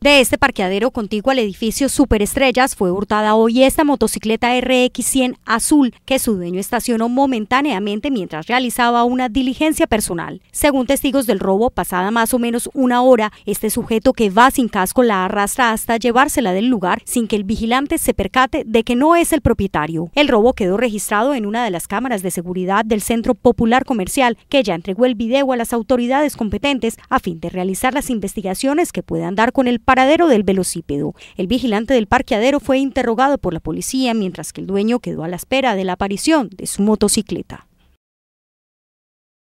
De este parqueadero contiguo al edificio Superestrellas fue hurtada hoy esta motocicleta RX100 azul que su dueño estacionó momentáneamente mientras realizaba una diligencia personal. Según testigos del robo, pasada más o menos una hora, este sujeto que va sin casco la arrastra hasta llevársela del lugar sin que el vigilante se percate de que no es el propietario. El robo quedó registrado en una de las cámaras de seguridad del Centro Popular Comercial, que ya entregó el video a las autoridades competentes a fin de realizar las investigaciones que puedan dar con el paradero del velocípedo. El vigilante del parqueadero fue interrogado por la policía, mientras que el dueño quedó a la espera de la aparición de su motocicleta.